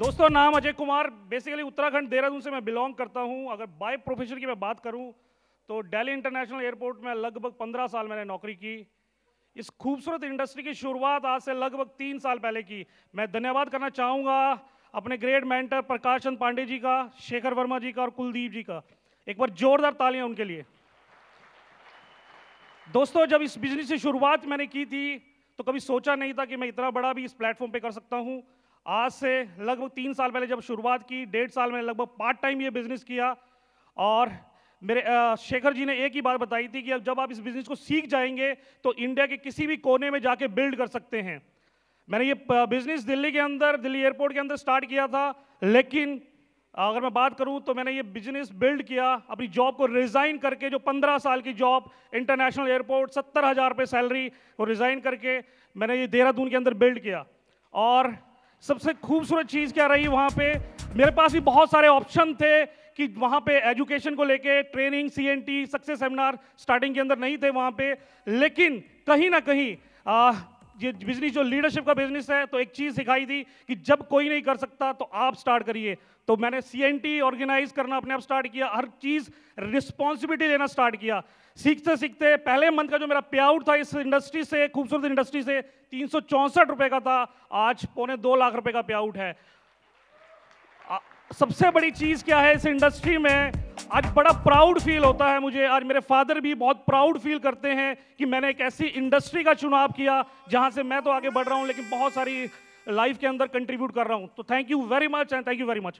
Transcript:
दोस्तों नाम अजय कुमार बेसिकली उत्तराखंड देहरादून से मैं बिलोंग करता हूं अगर बाय प्रोफेशन की मैं बात करूं तो दिल्ली इंटरनेशनल एयरपोर्ट में लगभग पंद्रह साल मैंने नौकरी की इस खूबसूरत इंडस्ट्री की शुरुआत आज से लगभग तीन साल पहले की मैं धन्यवाद करना चाहूँगा अपने ग्रेट मैंटर प्रकाश चंद पांडे जी का शेखर वर्मा जी का और कुलदीप जी का एक बार जोरदार तालियां उनके लिए दोस्तों जब इस बिजनेस की शुरुआत मैंने की थी तो कभी सोचा नहीं था कि मैं इतना बड़ा भी इस प्लेटफॉर्म पे कर सकता हूँ आज से लगभग तीन साल पहले जब शुरुआत की डेढ़ साल मैंने लगभग पार्ट टाइम ये बिज़नेस किया और मेरे शेखर जी ने एक ही बात बताई थी कि अब जब आप इस बिज़नेस को सीख जाएंगे तो इंडिया के किसी भी कोने में जाके बिल्ड कर सकते हैं मैंने ये बिज़नेस दिल्ली के अंदर दिल्ली एयरपोर्ट के अंदर स्टार्ट किया था लेकिन अगर मैं बात करूं तो मैंने ये बिजनेस बिल्ड किया अपनी जॉब को रिज़ाइन करके जो पंद्रह साल की जॉब इंटरनेशनल एयरपोर्ट सत्तर हज़ार रुपये सैलरी को रिज़ाइन करके मैंने ये देहरादून के अंदर बिल्ड किया और सबसे खूबसूरत चीज़ क्या रही वहाँ पे मेरे पास भी बहुत सारे ऑप्शन थे कि वहाँ पे एजुकेशन को लेके training CNT success seminar starting के अंदर नहीं थे वहाँ पे लेकिन कहीं ना कहीं ये बिजनेस जो लीडरशिप का बिजनेस है तो एक चीज़ सिखाई थी कि जब कोई नहीं कर सकता तो आप स्टार्ट करिए तो मैंने सी ऑर्गेनाइज करना अपने आप स्टार्ट किया हर चीज़ रिस्पॉन्सिबिलिटी लेना स्टार्ट किया सीखते सीखते पहले मंथ का जो मेरा पे आउट था इस इंडस्ट्री से खूबसूरत इंडस्ट्री से तीन रुपए का था आज पौने दो लाख रुपए का पे आउट है सबसे बड़ी चीज़ क्या है इस इंडस्ट्री में आज बड़ा प्राउड फील होता है मुझे आज मेरे फादर भी बहुत प्राउड फील करते हैं कि मैंने एक ऐसी इंडस्ट्री का चुनाव किया जहाँ से मैं तो आगे बढ़ रहा हूँ लेकिन बहुत सारी लाइफ के अंदर कंट्रीब्यूट कर रहा हूँ तो thank you very much and thank you very much